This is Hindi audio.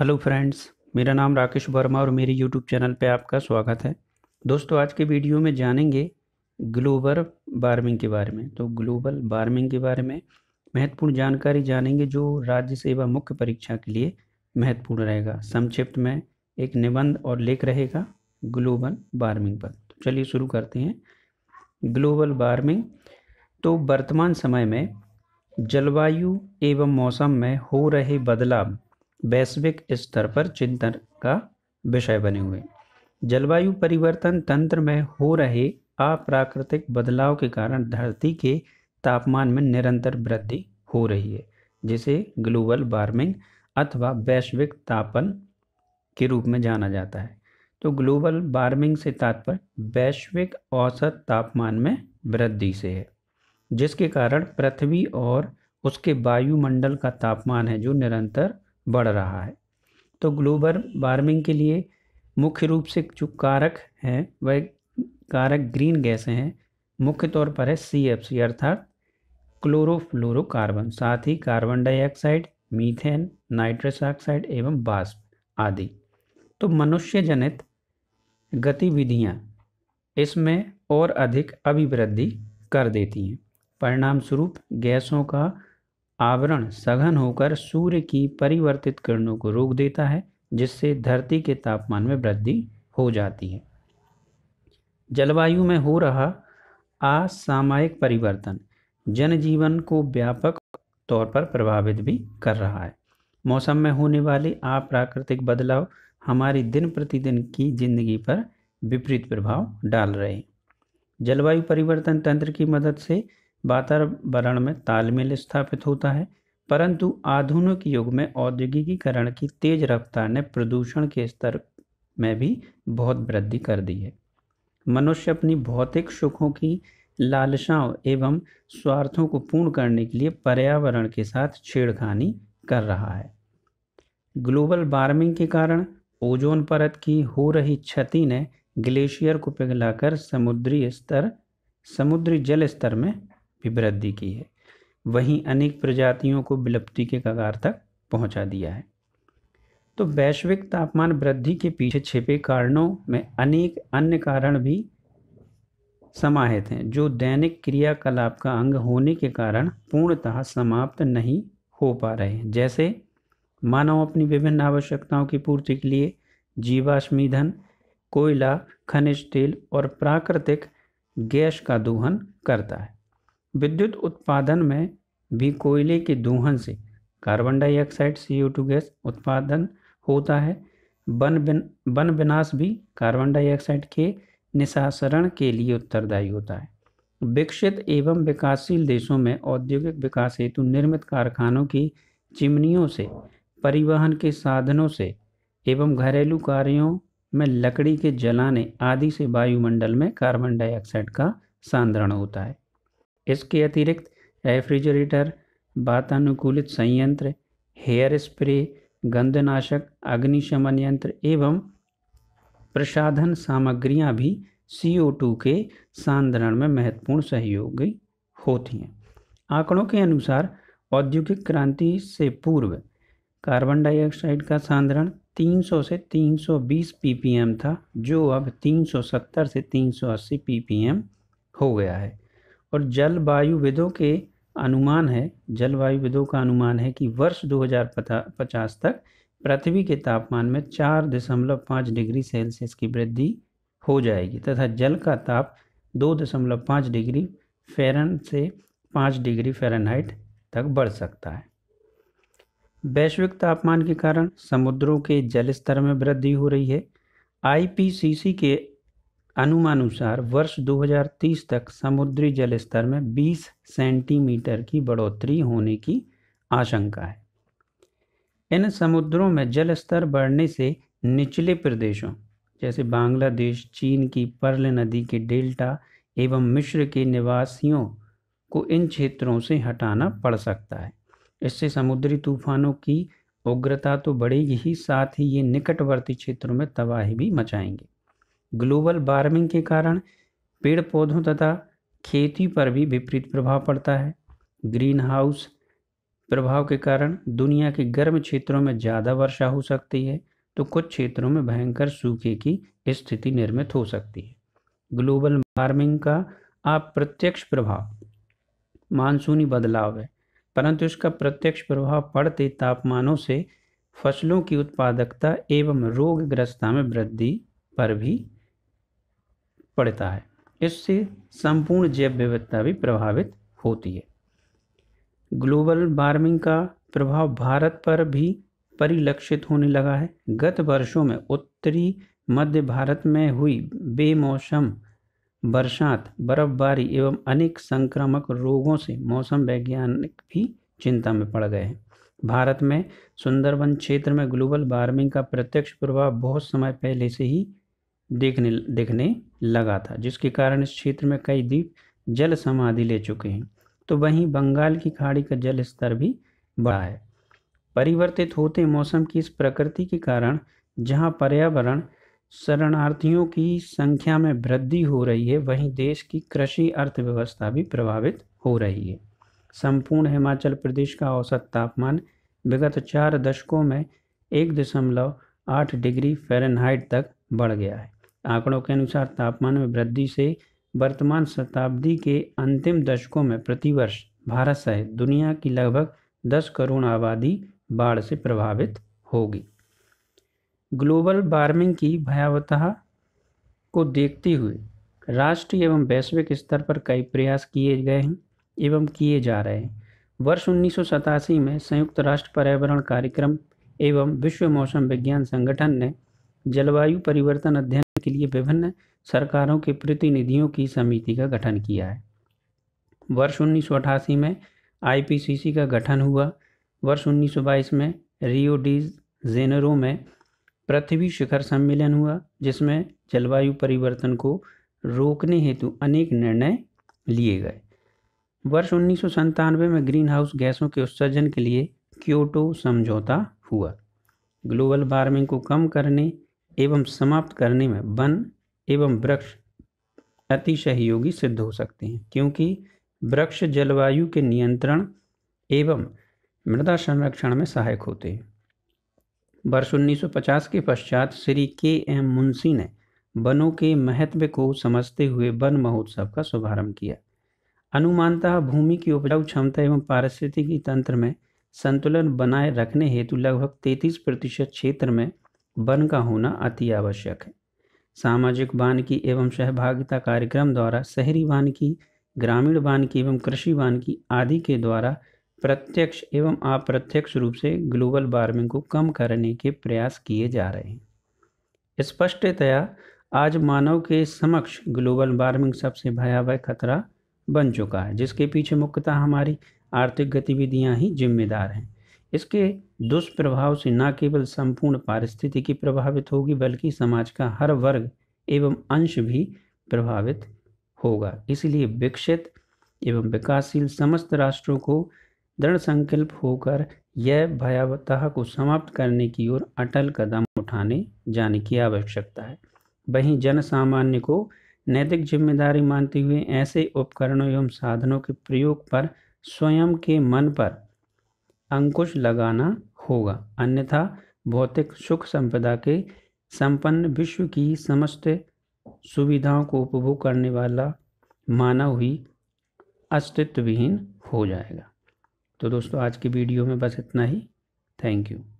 हेलो फ्रेंड्स मेरा नाम राकेश वर्मा और मेरे यूट्यूब चैनल पे आपका स्वागत है दोस्तों आज के वीडियो में जानेंगे ग्लोबल वार्मिंग के बारे में तो ग्लोबल वार्मिंग के बारे में महत्वपूर्ण जानकारी जानेंगे जो राज्य सेवा मुख्य परीक्षा के लिए महत्वपूर्ण रहेगा संक्षिप्त में एक निबंध और लेख रहेगा ग्लोबल वार्मिंग पर तो चलिए शुरू करते हैं ग्लोबल वार्मिंग तो वर्तमान समय में जलवायु एवं मौसम में हो रहे बदलाव वैश्विक स्तर पर चिंतन का विषय बने हुए जलवायु परिवर्तन तंत्र में हो रहे अप्राकृतिक बदलाव के कारण धरती के तापमान में निरंतर वृद्धि हो रही है जिसे ग्लोबल वार्मिंग अथवा वैश्विक तापन के रूप में जाना जाता है तो ग्लोबल वार्मिंग से तात्पर्य वैश्विक औसत तापमान में वृद्धि से है जिसके कारण पृथ्वी और उसके वायुमंडल का तापमान है जो निरंतर बढ़ रहा है तो ग्लोबल वार्मिंग के लिए मुख्य रूप से जो कारक हैं वह कारक ग्रीन गैसें हैं मुख्य तौर पर है सी एफ सी अर्थात क्लोरोफ्लोरोकार्बन साथ ही carbon dioxide methane nitrous oxide एवं बाष्प आदि तो मनुष्य जनित गतिविधियाँ इसमें और अधिक अभिवृद्धि कर देती हैं परिणाम स्वरूप गैसों का आवरण सघन होकर सूर्य की परिवर्तित किरणों को रोक देता है जिससे धरती के तापमान में वृद्धि हो जाती है जलवायु में हो रहा असामयिक परिवर्तन जनजीवन को व्यापक तौर पर प्रभावित भी कर रहा है मौसम में होने वाले अप्राकृतिक बदलाव हमारी दिन प्रतिदिन की जिंदगी पर विपरीत प्रभाव डाल रहे हैं जलवायु परिवर्तन तंत्र की मदद से वातावरण में तालमेल स्थापित होता है परंतु आधुनिक युग में औद्योगिकीकरण की तेज रफ्तार ने प्रदूषण के स्तर में भी बहुत वृद्धि कर दी है मनुष्य अपनी भौतिक सुखों की लालसाओं एवं स्वार्थों को पूर्ण करने के लिए पर्यावरण के साथ छेड़खानी कर रहा है ग्लोबल वार्मिंग के कारण ओजोन परत की हो रही क्षति ने ग्लेशियर को पिघलाकर समुद्री स्तर समुद्री जल स्तर में भी वृद्धि की है वहीं अनेक प्रजातियों को विलुप्ति के कगार तक पहुंचा दिया है तो वैश्विक तापमान वृद्धि के पीछे छिपे कारणों में अनेक अन्य कारण भी समाहित हैं जो दैनिक क्रियाकलाप का अंग होने के कारण पूर्णतः समाप्त नहीं हो पा रहे हैं जैसे मानव अपनी विभिन्न आवश्यकताओं की पूर्ति के लिए जीवाश्म ईंधन कोयला खनिज तेल और प्राकृतिक गैस का दोहन करता है विद्युत उत्पादन में भी कोयले के दोहन से carbon dioxide C O two gas उत्पादन होता है वन बिन वन विनाश भी कार्बन डाइऑक्साइड के निशासरण के लिए उत्तरदायी होता है विकसित एवं विकासशील देशों में औद्योगिक विकास हेतु निर्मित कारखानों की चिमनियों से परिवहन के साधनों से एवं घरेलू कार्यों में लकड़ी के जलाने आदि से वायुमंडल में कार्बन डाइऑक्साइड का सांद्रण होता है इसके अतिरिक्त रेफ्रिजरेटर वातानुकूलित संयंत्र हेयर स्प्रे गंधनाशक अग्निशमन यंत्र एवं प्रसाधन सामग्रियां भी सी ओ टू के सांद्रण में महत्वपूर्ण सहयोगी होती हैं आंकड़ों के अनुसार औद्योगिक क्रांति से पूर्व कार्बन डाइऑक्साइड का सांद्रण 300 से 320 ppm था जो अब 370 से 380 ppm हो गया है और जलवायुविदों के अनुमान है जलवायुविदों का अनुमान है कि वर्ष 2050 तक पृथ्वी के तापमान में चार दशमलव पाँच डिग्री सेल्सियस की वृद्धि हो जाएगी तथा जल का ताप दो दशमलव पाँच डिग्री फेरन से पाँच डिग्री फेरनहाइट तक बढ़ सकता है वैश्विक तापमान के कारण समुद्रों के जल स्तर में वृद्धि हो रही है आईपीसीसी के अनुमानुसार वर्ष 2030 तक समुद्री जल स्तर में 20 सेंटीमीटर की बढ़ोतरी होने की आशंका है इन समुद्रों में जल स्तर बढ़ने से निचले प्रदेशों जैसे बांग्लादेश चीन की पर्ल नदी के डेल्टा एवं मिश्र के निवासियों को इन क्षेत्रों से हटाना पड़ सकता है इससे समुद्री तूफानों की उग्रता तो बढ़ेगी ही साथ ही ये निकटवर्ती क्षेत्रों में तबाही भी मचाएंगे ग्लोबल वार्मिंग के कारण पेड़ पौधों तथा खेती पर भी विपरीत प्रभाव पड़ता है ग्रीन हाउस प्रभाव के कारण दुनिया के गर्म क्षेत्रों में ज़्यादा वर्षा हो सकती है तो कुछ क्षेत्रों में भयंकर सूखे की स्थिति निर्मित हो सकती है ग्लोबल वार्मिंग का अप्रत्यक्ष प्रभाव मानसूनी बदलाव है परंतु इसका प्रत्यक्ष प्रभाव पड़ते तापमानों से फसलों की उत्पादकता एवं रोगग्रस्तता में वृद्धि पर भी पड़ता है इससे संपूर्ण जैव विविधता भी प्रभावित होती है ग्लोबल वार्मिंग का प्रभाव भारत पर भी परिलक्षित होने लगा है गत वर्षों में उत्तरी मध्य भारत में हुई बेमौसम बरसात बर्फबारी एवं अनेक संक्रामक रोगों से मौसम वैज्ञानिक भी चिंता में पड़ गए हैं भारत में सुंदरवन क्षेत्र में ग्लोबल वार्मिंग का प्रत्यक्ष प्रभाव बहुत समय पहले से ही देखने देखने लगा था जिसके कारण इस क्षेत्र में कई द्वीप जल समाधि ले चुके हैं तो वहीं बंगाल की खाड़ी का जल स्तर भी बढ़ा है परिवर्तित होते मौसम की इस प्रकृति के कारण जहां पर्यावरण शरणार्थियों की संख्या में वृद्धि हो रही है वहीं देश की कृषि अर्थव्यवस्था भी प्रभावित हो रही है संपूर्ण हिमाचल प्रदेश का औसत तापमान विगत चार दशकों में एक दशमलव आठ डिग्री फ़ारेनहाइट तक बढ़ गया है आंकड़ों के अनुसार तापमान में वृद्धि से वर्तमान शताब्दी के अंतिम दशकों में प्रतिवर्ष भारत सहित दुनिया की लगभग 10 करोड़ आबादी बाढ़ से प्रभावित होगी ग्लोबल वार्मिंग की भयावता को देखते हुए राष्ट्रीय एवं वैश्विक स्तर पर कई प्रयास किए गए हैं एवं किए जा रहे हैं वर्ष उन्नीस में संयुक्त राष्ट्र पर्यावरण कार्यक्रम एवं विश्व मौसम विज्ञान संगठन ने जलवायु परिवर्तन अध्ययन के लिए विभिन्न सरकारों के प्रतिनिधियों की समिति का गठन किया है वर्ष उन्नीस में आईपीसीसी का गठन हुआ वर्ष उन्नीस में रियो डी जेनेरो में पृथ्वी शिखर सम्मेलन हुआ जिसमें जलवायु परिवर्तन को रोकने हेतु अनेक निर्णय लिए गए वर्ष उन्नीस में ग्रीन हाउस गैसों के उत्सर्जन के लिए क्योटो समझौता हुआ ग्लोबल वार्मिंग को कम करने एवं समाप्त करने में वन एवं वृक्ष अति सहयोगी सिद्ध हो सकते हैं क्योंकि वृक्ष जलवायु के नियंत्रण एवं मृदा संरक्षण में सहायक होते हैं वर्ष 1950 के पश्चात श्री के एम मुंशी ने वनों के महत्व को समझते हुए वन महोत्सव का शुभारंभ किया अनुमानतः भूमि की उपजाऊ क्षमता एवं पारिस्थितिकी तंत्र में संतुलन बनाए रखने हेतु लगभग 33 प्रतिशत क्षेत्र में बन का होना अति आवश्यक है सामाजिक वानिकी एवं सहभागिता कार्यक्रम द्वारा शहरी वानिकी ग्रामीण वानिकी एवं कृषि वानिकी आदि के द्वारा प्रत्यक्ष एवं अप्रत्यक्ष रूप से ग्लोबल वार्मिंग को कम करने के प्रयास किए जा रहे हैं स्पष्टतया आज मानव के समक्ष ग्लोबल वार्मिंग सबसे भयावह खतरा बन चुका है जिसके पीछे मुख्यतः हमारी आर्थिक गतिविधियां ही जिम्मेदार हैं इसके दुष्प्रभाव से न केवल संपूर्ण पारिस्थितिकी प्रभावित होगी बल्कि समाज का हर वर्ग एवं अंश भी प्रभावित होगा इसलिए विकसित एवं विकासशील समस्त राष्ट्रों को दृढ़ संकल्प होकर यह भयावहता को समाप्त करने की ओर अटल कदम उठाने जाने की आवश्यकता है वहीं जन सामान्य को नैतिक जिम्मेदारी मानते हुए ऐसे उपकरणों एवं साधनों के प्रयोग पर स्वयं के मन पर अंकुश लगाना होगा अन्यथा भौतिक सुख संपदा के संपन्न विश्व की समस्त सुविधाओं को उपभोग करने वाला मानव ही अस्तित्वहीन हो जाएगा तो दोस्तों आज की वीडियो में बस इतना ही थैंक यू